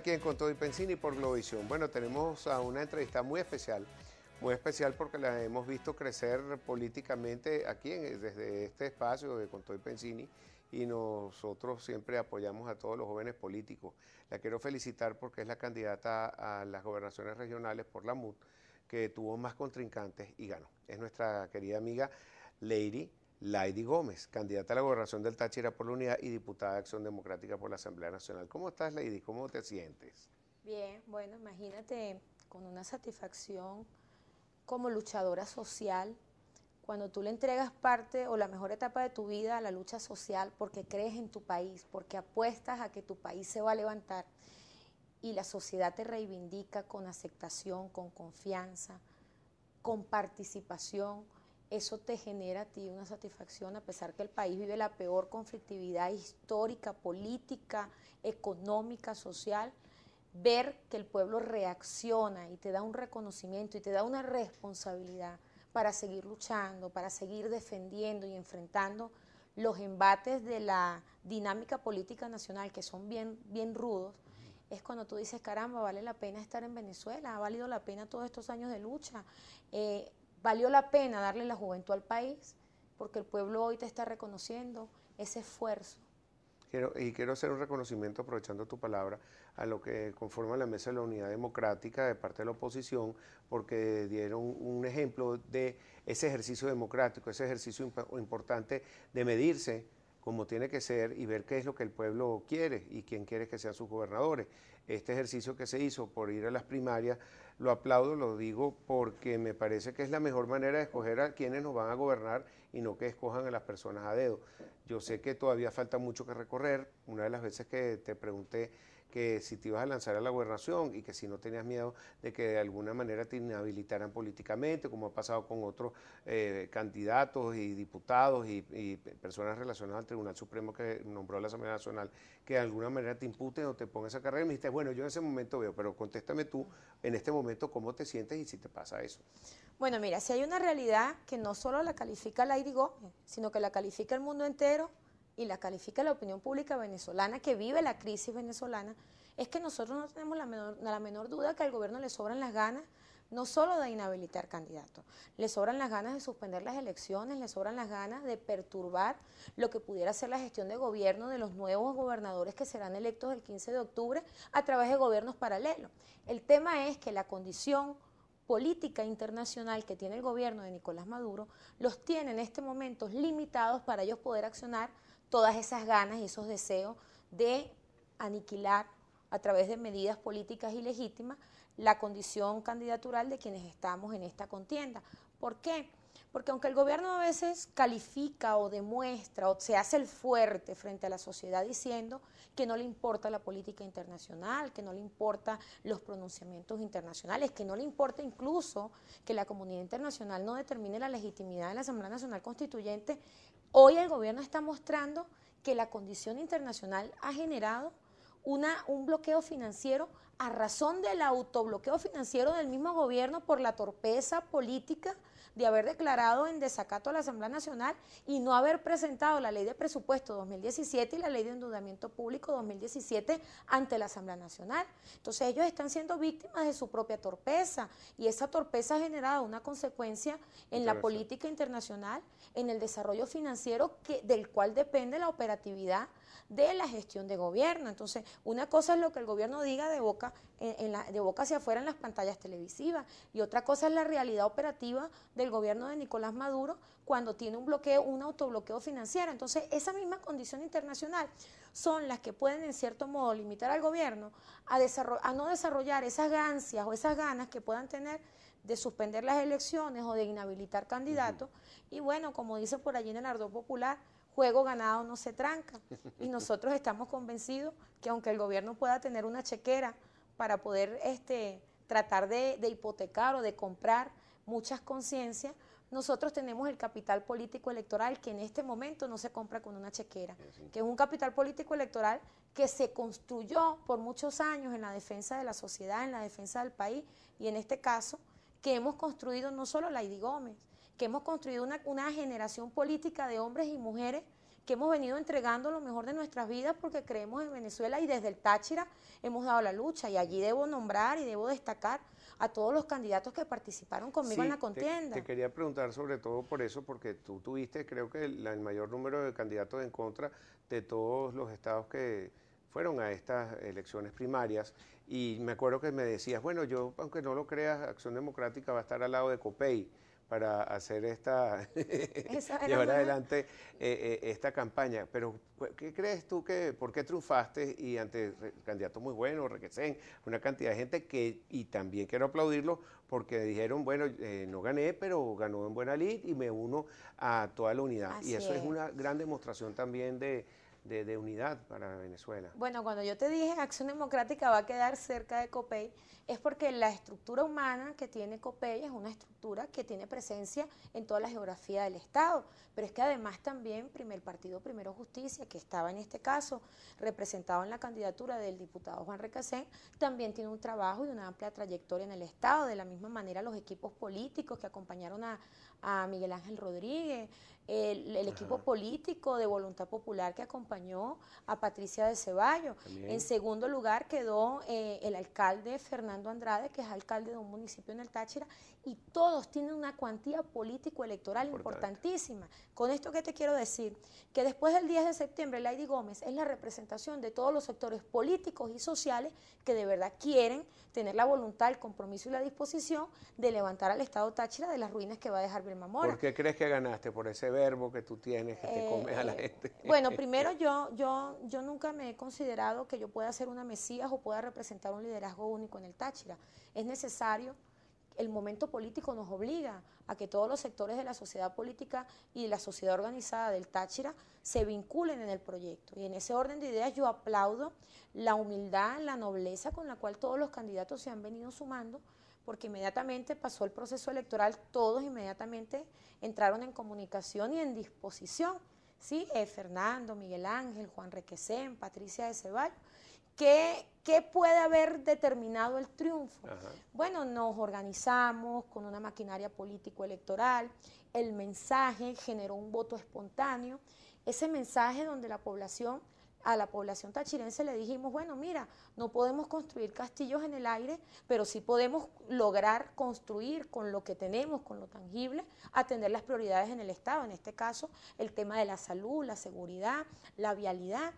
aquí en Contoy y Pensini por Globovisión. Bueno, tenemos a una entrevista muy especial, muy especial porque la hemos visto crecer políticamente aquí desde este espacio de Contoy Pensini y nosotros siempre apoyamos a todos los jóvenes políticos. La quiero felicitar porque es la candidata a las gobernaciones regionales por la MUD que tuvo más contrincantes y ganó. Es nuestra querida amiga Lady Laidy Gómez, candidata a la gobernación del Táchira por la Unidad y diputada de Acción Democrática por la Asamblea Nacional. ¿Cómo estás, Laidy? ¿Cómo te sientes? Bien, bueno, imagínate con una satisfacción como luchadora social, cuando tú le entregas parte o la mejor etapa de tu vida a la lucha social porque crees en tu país, porque apuestas a que tu país se va a levantar y la sociedad te reivindica con aceptación, con confianza, con participación eso te genera a ti una satisfacción a pesar que el país vive la peor conflictividad histórica, política, económica, social, ver que el pueblo reacciona y te da un reconocimiento y te da una responsabilidad para seguir luchando, para seguir defendiendo y enfrentando los embates de la dinámica política nacional, que son bien, bien rudos, es cuando tú dices, caramba, vale la pena estar en Venezuela, ha valido la pena todos estos años de lucha. Eh, valió la pena darle la juventud al país porque el pueblo hoy te está reconociendo ese esfuerzo. y quiero hacer un reconocimiento, aprovechando tu palabra, a lo que conforma la Mesa de la Unidad Democrática de parte de la oposición, porque dieron un ejemplo de ese ejercicio democrático, ese ejercicio importante de medirse como tiene que ser y ver qué es lo que el pueblo quiere y quién quiere que sean sus gobernadores. Este ejercicio que se hizo por ir a las primarias lo aplaudo, lo digo porque me parece que es la mejor manera de escoger a quienes nos van a gobernar y no que escojan a las personas a dedo. Yo sé que todavía falta mucho que recorrer. Una de las veces que te pregunté que si te ibas a lanzar a la gobernación y que si no tenías miedo de que de alguna manera te inhabilitaran políticamente, como ha pasado con otros eh, candidatos y diputados y, personas relacionadas al Tribunal Supremo que nombró la Asamblea Nacional, que de alguna manera te imputen o te pongan esa carrera, y me dijiste, bueno, yo en ese momento veo, pero contéstame tú en este momento cómo te sientes y si te pasa eso. Bueno, mira, si hay una realidad que no solo la califica la IDIGO, sino que la califica el mundo entero, y la califica la opinión pública venezolana que vive la crisis venezolana, es que nosotros no tenemos la menor, duda que al gobierno le sobran las ganas no solo de inhabilitar candidatos, le sobran las ganas de suspender las elecciones, le sobran las ganas de perturbar lo que pudiera ser la gestión de gobierno de los nuevos gobernadores que serán electos el 15 de octubre a través de gobiernos paralelos. El tema es que la condición política internacional que tiene el gobierno de Nicolás Maduro los tiene en este momento limitados para ellos poder accionar todas esas ganas y esos deseos de aniquilar a través de medidas políticas ilegítimas la condición candidatural de quienes estamos en esta contienda. ¿Por qué? Porque aunque el gobierno a veces califica o demuestra o se hace el fuerte frente a la sociedad diciendo que no le importa la política internacional, que no le importa los pronunciamientos internacionales, que no le importa incluso que la comunidad internacional no determine la legitimidad de la Asamblea Nacional Constituyente, Hoy el gobierno está mostrando que la condición internacional ha generado un bloqueo financiero a razón del autobloqueo financiero del mismo gobierno por la torpeza política de haber declarado en desacato a la Asamblea Nacional y no haber presentado la ley de presupuesto 2017 y la ley de endeudamiento público 2017 ante la Asamblea Nacional. Entonces ellos están siendo víctimas de su propia torpeza y esa torpeza ha generado una consecuencia en la política internacional, en el desarrollo financiero del cual depende la operatividad de la gestión de gobierno. Entonces, una cosa es lo que el gobierno diga de boca, de boca hacia afuera en las pantallas televisivas y otra cosa es la realidad operativa del gobierno de Nicolás Maduro cuando tiene un bloqueo, un autobloqueo financiero. Entonces, esa misma condición internacional son las que pueden en cierto modo limitar al gobierno a, no desarrollar esas ganancias o esas ganas que puedan tener de suspender las elecciones o de inhabilitar candidatos. Y bueno, como dice por allí en el ardor popular, juego ganado no se tranca. Y nosotros estamos convencidos que aunque el gobierno pueda tener una chequera para poder este, tratar de, de hipotecar o de comprar muchas conciencias, nosotros tenemos el capital político electoral que en este momento no se compra con una chequera, que es un capital político electoral que se construyó por muchos años en la defensa de la sociedad, en la defensa del país y en este caso que hemos construido no solo la Idi Gómez, que hemos construido una, generación política de hombres y mujeres que hemos venido entregando lo mejor de nuestras vidas porque creemos en Venezuela y desde el Táchira hemos dado la lucha y allí debo nombrar y debo destacar a todos los candidatos que participaron conmigo en la contienda. Te, quería preguntar sobre todo por eso, porque tú tuviste creo que el, el, mayor número de candidatos en contra de todos los estados que fueron a estas elecciones primarias y me acuerdo que me decías, bueno, yo aunque no lo creas, Acción Democrática va a estar al lado de COPEI para hacer esta, llevar adelante eh, eh, esta campaña. Pero, pues, ¿qué crees tú que, por qué triunfaste y ante candidatos muy buenos, Requesén, una cantidad de gente que, y también quiero aplaudirlo, porque dijeron, bueno, eh, no gané, pero ganó en buena lid y me uno a toda la unidad. y eso es una gran demostración también de, de, unidad para Venezuela. Bueno, cuando yo te dije Acción Democrática va a quedar cerca de COPEI, es porque la estructura humana que tiene COPEI es una estructura que tiene presencia en toda la geografía del Estado, pero es que además también el partido Primero Justicia, que estaba en este caso representado en la candidatura del diputado Juan Recasén, también tiene un trabajo y una amplia trayectoria en el Estado, de la misma manera los equipos políticos que acompañaron a, Miguel Ángel Rodríguez, el, el equipo político de Voluntad Popular que acompañó a Patricia de Ceballo. En segundo lugar quedó eh, el alcalde Fernando Andrade, que es alcalde de un municipio en el Táchira, y todos tienen una cuantía político-electoral importantísima. Con esto que te quiero decir, que después del 10 de septiembre, Lady Gómez es la representación de todos los sectores políticos y sociales que de verdad quieren tener la voluntad, el compromiso y la disposición de levantar al Estado Táchira de las ruinas que va a dejar Vilma Mora. ¿Por qué crees que ganaste? Por ese verbo que tú tienes que te eh, comes a la eh, gente. Bueno, primero yo, yo, yo nunca me he considerado que yo pueda ser una mesías o pueda representar un liderazgo único en el Táchira. Es necesario el momento político nos obliga a que todos los sectores de la sociedad política y de la sociedad organizada del Táchira se vinculen en el proyecto. Y en ese orden de ideas yo aplaudo la humildad, la nobleza con la cual todos los candidatos se han venido sumando, porque inmediatamente pasó el proceso electoral, todos inmediatamente entraron en comunicación y en disposición. ¿sí? Eh, Fernando, Miguel Ángel, Juan Requesén, Patricia de Ceballos ¿Qué, puede haber determinado el triunfo? Bueno, nos organizamos con una maquinaria político-electoral, el mensaje generó un voto espontáneo, ese mensaje donde la población, a la población tachirense le dijimos, bueno, mira, no podemos construir castillos en el aire, pero sí podemos lograr construir con lo que tenemos, con lo tangible, atender las prioridades en el Estado, en este caso el tema de la salud, la seguridad, la vialidad.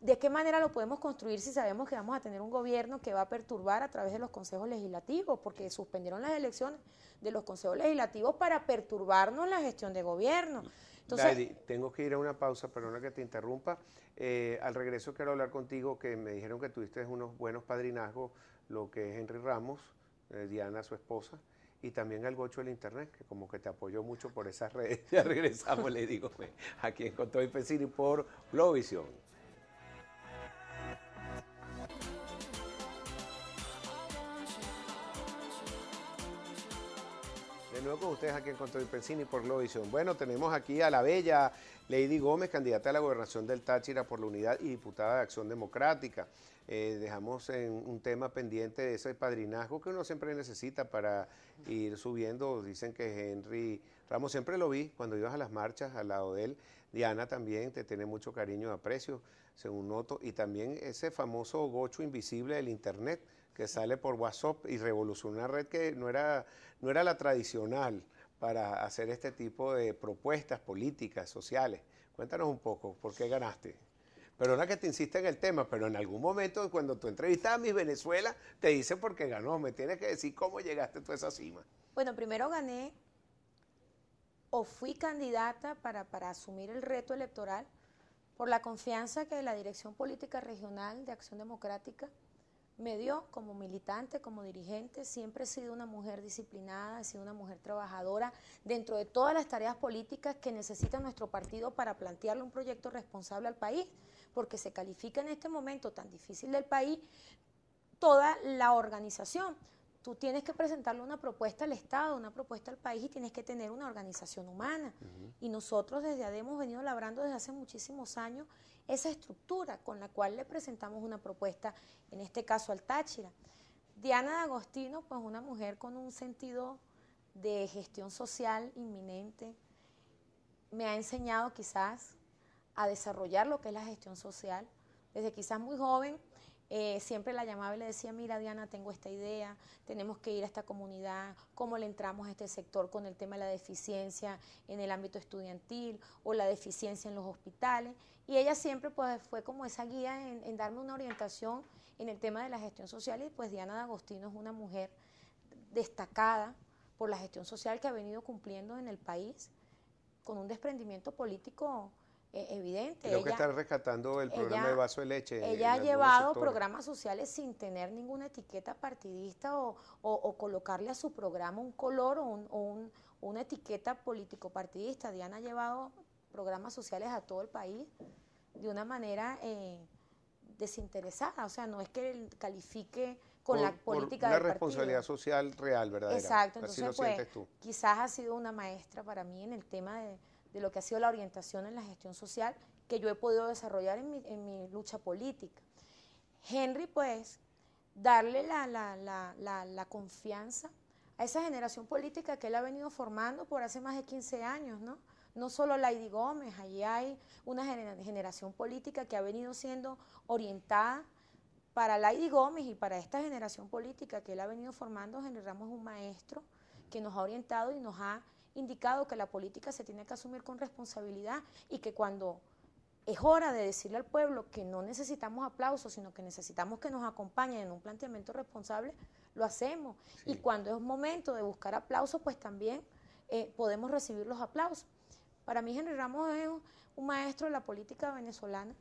¿De qué manera lo podemos construir si sabemos que vamos a tener un gobierno que va a perturbar a través de los consejos legislativos? Porque suspendieron las elecciones de los consejos legislativos para perturbarnos la gestión de gobierno. Entonces, tengo que ir a una pausa, perdona que te interrumpa. Eh, al regreso quiero hablar contigo, que me dijeron que tuviste unos buenos padrinazgos, lo que es Henry Ramos, eh, Diana, su esposa, y también al gocho del Internet, que como que te apoyó mucho por esas redes. Ya regresamos, le digo, pues, aquí en Contó y por Globovisión. De nuevo con ustedes aquí en Control Pensini por Globovisión. Bueno, tenemos aquí a la bella Lady Gómez, candidata a la gobernación del Táchira por la unidad y diputada de Acción Democrática. Eh, dejamos en un tema pendiente de ese padrinazgo que uno siempre necesita para ir subiendo. Dicen que Henry Ramos, siempre lo vi cuando ibas a las marchas al lado de él. Diana también te tiene mucho cariño y aprecio, según noto. Y también ese famoso gocho invisible del Internet que sale por WhatsApp y revolucionó una red que no era, no era la tradicional para hacer este tipo de propuestas políticas, sociales. Cuéntanos un poco, ¿por qué ganaste? pero Perdona que te insiste en el tema, pero en algún momento cuando tú entrevistas a mis Venezuela, te dice por qué ganó. Me tienes que decir cómo llegaste tú a esa cima. Bueno, primero gané o fui candidata para, para asumir el reto electoral por la confianza que la Dirección Política Regional de Acción Democrática me dio como militante, como dirigente. Siempre he sido una mujer disciplinada, he sido una mujer trabajadora dentro de todas las tareas políticas que necesita nuestro partido para plantearle un proyecto responsable al país, porque se califica en este momento tan difícil del país toda la organización. Tú tienes que presentarle una propuesta al Estado, una propuesta al país y tienes que tener una organización humana. Y nosotros desde ADE hemos venido labrando desde hace muchísimos años esa estructura con la cual le presentamos una propuesta, en este caso al Táchira. Diana D'Agostino, pues una mujer con un sentido de gestión social inminente, me ha enseñado quizás a desarrollar lo que es la gestión social. Desde quizás muy joven eh, siempre la llamaba y le decía, mira Diana, tengo esta idea, tenemos que ir a esta comunidad, cómo le entramos a este sector con el tema de la deficiencia en el ámbito estudiantil o la deficiencia en los hospitales. Y ella siempre pues, fue como esa guía en, darme una orientación en el tema de la gestión social y pues Diana D'Agostino es una mujer destacada por la gestión social que ha venido cumpliendo en el país con un desprendimiento político e-, evidente. que está rescatando el programa de vaso de leche. Ella ha llevado programas sociales sin tener ninguna etiqueta partidista o, colocarle a su programa un color o, una etiqueta político-partidista. Diana ha llevado programas sociales a todo el país de una manera eh, desinteresada. O sea, no es que él califique con la política de la responsabilidad social real, ¿verdad? Exacto. Entonces, pues, quizás ha sido una maestra para mí en el tema de de lo que ha sido la orientación en la gestión social que yo he podido desarrollar en mi, lucha política. Henry, pues, darle la, la, confianza a esa generación política que él ha venido formando por hace más de 15 años, ¿no? No solo Lady Gómez, allí hay una generación política que ha venido siendo orientada para Lady Gómez y para esta generación política que él ha venido formando, generamos un maestro que nos ha orientado y nos ha indicado que la política se tiene que asumir con responsabilidad y que cuando es hora de decirle al pueblo que no necesitamos aplausos, sino que necesitamos que nos acompañen en un planteamiento responsable, lo hacemos. Y cuando es momento de buscar aplausos, pues también eh, podemos recibir los aplausos. Para mí, Henry Ramos es un maestro de la política venezolana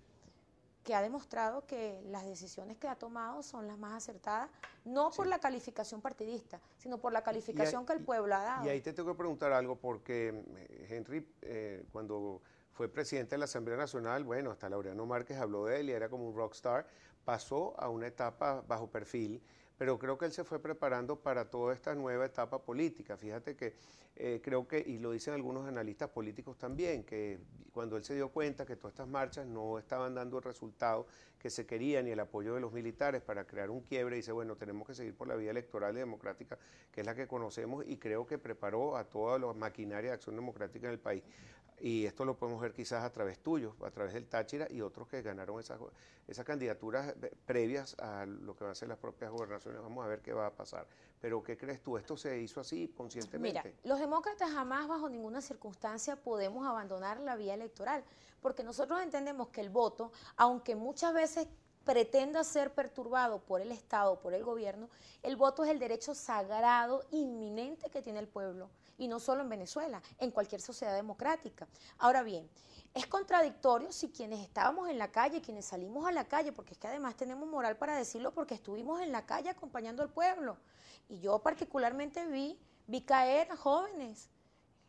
que ha demostrado que las decisiones que ha tomado son las más acertadas, no por la calificación partidista, sino por la calificación que el pueblo ha dado. Y ahí te tengo que preguntar algo, porque eh, Henry, eh, cuando fue presidente de la Asamblea Nacional, bueno, hasta Laureano Márquez habló de él y era como un rockstar, pasó a una etapa bajo perfil pero creo que él se fue preparando para toda esta nueva etapa política. Fíjate que eh, creo que, y lo dicen algunos analistas políticos también, que cuando él se dio cuenta que todas estas marchas no estaban dando el resultado que se quería ni el apoyo de los militares para crear un quiebre, dice, bueno, tenemos que seguir por la vía electoral y democrática, que es la que conocemos, y creo que preparó a toda la maquinaria de acción democrática en el país. Y esto lo podemos ver quizás a través tuyo, a través del Táchira y otros que ganaron esas, esas candidaturas eh, previas a lo que van a ser las propias gobernaciones vamos a ver qué va a pasar. Pero ¿qué crees tú? ¿Esto se hizo así conscientemente? Mira, los demócratas jamás bajo ninguna circunstancia podemos abandonar la vía electoral, porque nosotros entendemos que el voto, aunque muchas veces pretenda ser perturbado por el Estado, por el gobierno, el voto es el derecho sagrado, inminente que tiene el pueblo, y no solo en Venezuela, en cualquier sociedad democrática. Ahora bien, es contradictorio si quienes estábamos en la calle, quienes salimos a la calle, porque es que además tenemos moral para decirlo porque estuvimos en la calle acompañando al pueblo. Y yo particularmente vi, vi caer a jóvenes.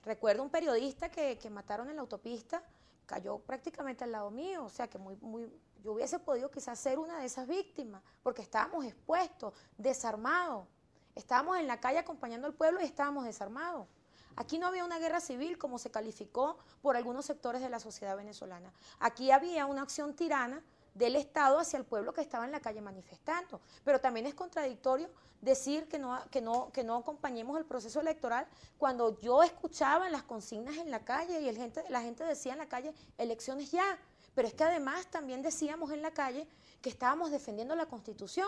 Recuerdo un periodista que, que mataron en la autopista, cayó prácticamente al lado mío, o sea que muy, muy, yo hubiese podido quizás ser una de esas víctimas, porque estábamos expuestos, desarmados. Estábamos en la calle acompañando al pueblo y estábamos desarmados. Aquí no había una guerra civil como se calificó por algunos sectores de la sociedad venezolana. Aquí había una acción tirana del Estado hacia el pueblo que estaba en la calle manifestando. Pero también es contradictorio decir que no, que no, que no acompañemos el proceso electoral cuando yo escuchaba las consignas en la calle y el gente, la gente decía en la calle, elecciones ya. Pero es que además también decíamos en la calle que estábamos defendiendo la Constitución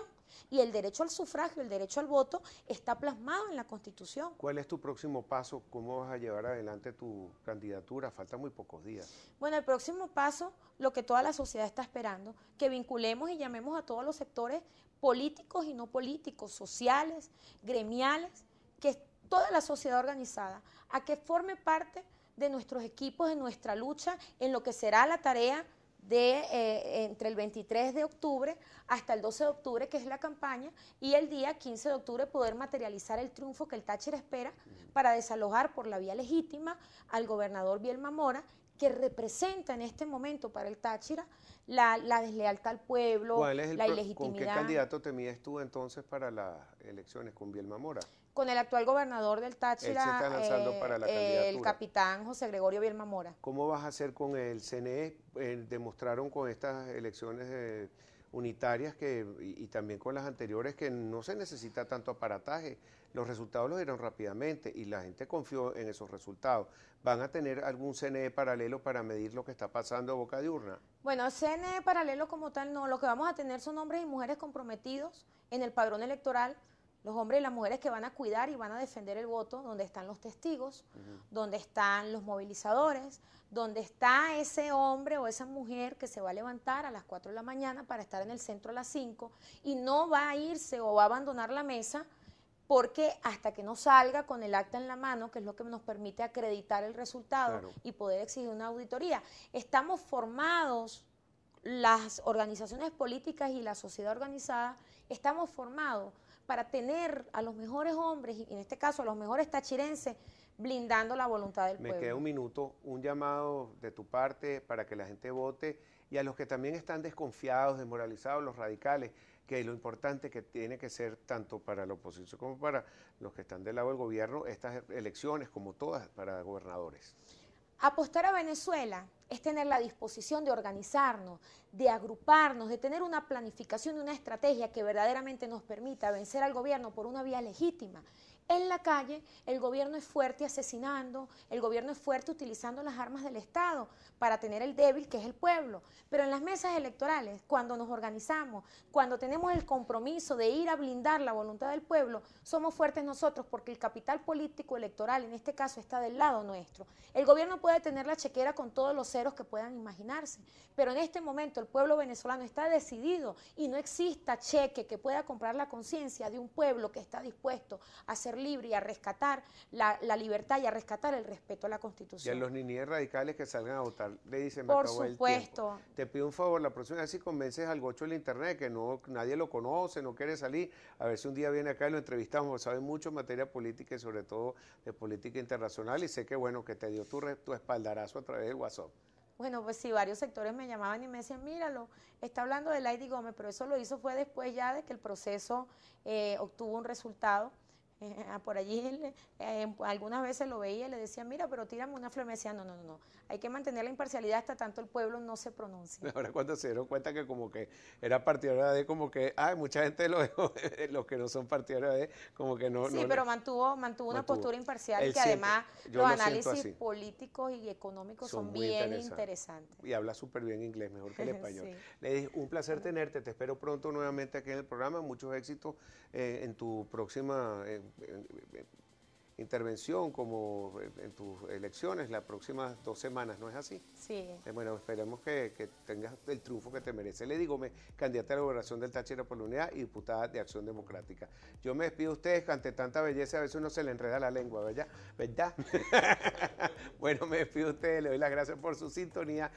y el derecho al sufragio, el derecho al voto está plasmado en la Constitución. ¿Cuál es tu próximo paso? ¿Cómo vas a llevar adelante tu candidatura? Faltan muy pocos días. Bueno, el próximo paso, lo que toda la sociedad está esperando, que vinculemos y llamemos a todos los sectores políticos y no políticos, sociales, gremiales, que toda la sociedad organizada, a que forme parte de nuestros equipos, de nuestra lucha, en lo que será la tarea de eh, entre el 23 de octubre hasta el 12 de octubre, que es la campaña, y el día 15 de octubre poder materializar el triunfo que el Táchira espera para desalojar por la vía legítima al gobernador Bielma Mora, que representa en este momento para el Táchira la, la deslealtad al pueblo, la ilegitimidad. ¿Con qué candidato te mides tú entonces para las elecciones? ¿Con Bielma Mora? con el actual gobernador del Táchira, eh, el capitán José Gregorio Bielma Mora. ¿Cómo vas a hacer con el CNE? Eh, demostraron con estas elecciones eh, unitarias que, y, también con las anteriores que no se necesita tanto aparataje. Los resultados los dieron rápidamente y la gente confió en esos resultados. ¿Van a tener algún CNE paralelo para medir lo que está pasando a boca de urna? Bueno, CNE paralelo como tal no. Lo que vamos a tener son hombres y mujeres comprometidos en el padrón electoral los hombres y las mujeres que van a cuidar y van a defender el voto, donde están los testigos, donde están los movilizadores, donde está ese hombre o esa mujer que se va a levantar a las 4 de la mañana para estar en el centro a las 5 y no va a irse o va a abandonar la mesa porque hasta que no salga con el acta en la mano, que es lo que nos permite acreditar el resultado y poder exigir una auditoría. Estamos formados, las organizaciones políticas y la sociedad organizada, estamos formados para tener a los mejores hombres, y en este caso a los mejores tachirenses, blindando la voluntad del pueblo. Me queda un minuto, un llamado de tu parte para que la gente vote y a los que también están desconfiados, desmoralizados, los radicales, que lo importante que tiene que ser tanto para la oposición como para los que están del lado del gobierno estas elecciones, como todas, para gobernadores. Apostar a Venezuela es tener la disposición de organizarnos, de agruparnos, de tener una planificación y una estrategia que verdaderamente nos permita vencer al gobierno por una vía legítima en la calle el gobierno es fuerte asesinando, el gobierno es fuerte utilizando las armas del Estado para tener el débil que es el pueblo. Pero en las mesas electorales, cuando nos organizamos, cuando tenemos el compromiso de ir a blindar la voluntad del pueblo, somos fuertes nosotros porque el capital político electoral en este caso está del lado nuestro. El gobierno puede tener la chequera con todos los ceros que puedan imaginarse, pero en este momento el pueblo venezolano está decidido y no exista cheque que pueda comprar la conciencia de un pueblo que está dispuesto a hacer libre y a rescatar la, libertad y a rescatar el respeto a la Constitución. Y a los niñez radicales que salgan a votar, le dicen, me Por supuesto. Te pido un favor, la próxima vez si convences al gocho del Internet, que no nadie lo conoce, no quiere salir, a ver si un día viene acá y lo entrevistamos, sabe mucho en materia política y sobre todo de política internacional y sé que, bueno, que te dio tu, tu espaldarazo a través del WhatsApp bueno, pues sí, varios sectores me llamaban y me decían, míralo, está hablando de Lady Gómez, pero eso lo hizo fue después ya de que el proceso eh, obtuvo un resultado. Ah, por allí eh, algunas veces lo veía y le decía, mira, pero tírame una flor. Me decía, no, no, no, no, hay que mantener la imparcialidad hasta tanto el pueblo no se pronuncia Ahora cuando se dieron cuenta que como que era partidario de como que, ay, mucha gente lo los que no son partidarios de como que no. Sí, pero mantuvo, mantuvo una postura imparcial y que además los análisis políticos y económicos son, bien interesantes. Y habla súper bien inglés, mejor que el español. Le dije, un placer tenerte, te espero pronto nuevamente aquí en el programa, muchos éxitos eh, en tu próxima eh, intervención como en tus elecciones las próximas dos semanas, ¿no es así? Sí. Eh, bueno, esperemos que, que tengas el triunfo que te merece. Le digo, candidata a la gobernación del Táchira por la Unidad y diputada de Acción Democrática. Yo me despido a ustedes, ante tanta belleza a veces uno se le enreda la lengua, ¿verdad? ¿Verdad? bueno, me despido a ustedes, le doy las gracias por su sintonía.